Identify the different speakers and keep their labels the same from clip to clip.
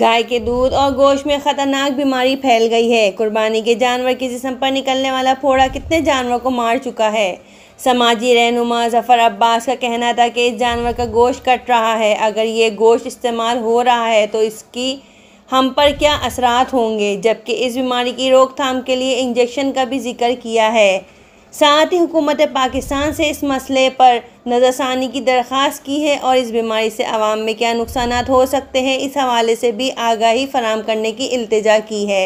Speaker 1: गाय के दूध और गोश्त में ख़तरनाक बीमारी फैल गई है कुर्बानी के जानवर के जिसम पर निकलने वाला फोड़ा कितने जानवर को मार चुका है समाजी रहनुमा जफ़र अब्बास का कहना था कि इस जानवर का गोश्त कट रहा है अगर ये गोश्त इस्तेमाल हो रहा है तो इसकी हम पर क्या असरात होंगे जबकि इस बीमारी की रोकथाम के लिए इंजेक्शन का भी जिक्र किया है साथ ही हुकूमत पाकिस्तान से इस मसले पर नज़रसानी की दरख्वास्त की है और इस बीमारी से आवाम में क्या नुकसान हो सकते हैं इस हवाले से भी आगाही फराम करने की अल्तजा की है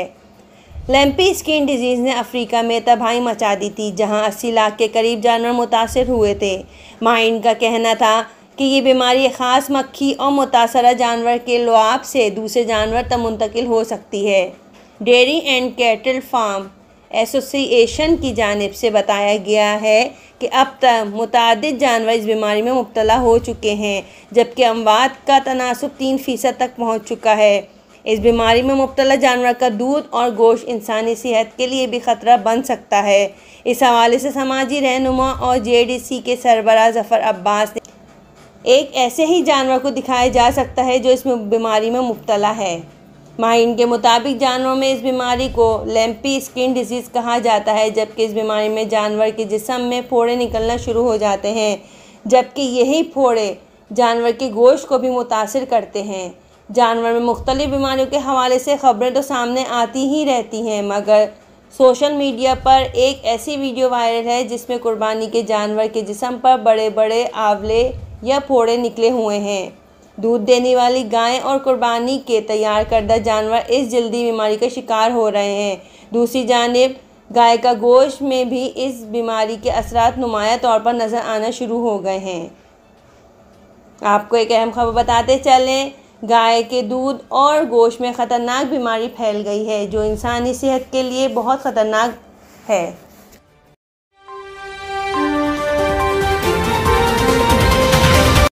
Speaker 1: लैम्पी स्किन डिजीज़ ने अफ्रीका में तबाही मचा दी थी जहां 80 लाख के करीब जानवर मुतासर हुए थे माइंड का कहना था कि ये बीमारी ख़ास मक्खी और मुतासर जानवर के लुआब से दूसरे जानवर तक मुंतकिल हो सकती है dairy and cattle farm association की जानब से बताया गया है कि अब तक मुतद जानवर इस बीमारी में मुबतला हो चुके हैं जबकि अमवात का तनासब तीन फ़ीसद तक पहुँच चुका है इस बीमारी में मुबतला जानवर का दूध और गोश्त इंसानी सेहत के लिए भी ख़तरा बन सकता है इस हवाले से समाजी रहनुमा और जे डी सी के सरबरा जफ़र अब्बास ने एक ऐसे ही जानवर को दिखाया जा सकता है जो इस बीमारी में मुबतला है माहिन के मुताबिक जानवरों में इस बीमारी को लैम्पी स्किन डिजीज़ कहा जाता है जबकि इस बीमारी में जानवर के जिसम में फोड़े निकलना शुरू हो जाते हैं जबकि यही फोड़े जानवर के गोश्त को भी मुतासर करते हैं जानवर में मुख्तलिफ़ बीमारियों के हवाले से ख़बरें तो सामने आती ही रहती हैं मगर सोशल मीडिया पर एक ऐसी वीडियो वायरल है जिसमें कुर्बानी के जानवर के जिसम पर बड़े बड़े आंवले या फोड़े निकले हुए हैं दूध देने वाली गायें और कुर्बानी के तैयार करदा जानवर इस जल्दी बीमारी का शिकार हो रहे हैं दूसरी जानब गाय का गोश्त में भी इस बीमारी के असरा नुमाया तौर पर नज़र आना शुरू हो गए हैं आपको एक अहम खबर बताते चलें गाय के दूध और गोश्त में ख़तरनाक बीमारी फैल गई है जो इंसानी सेहत के लिए बहुत ख़तरनाक है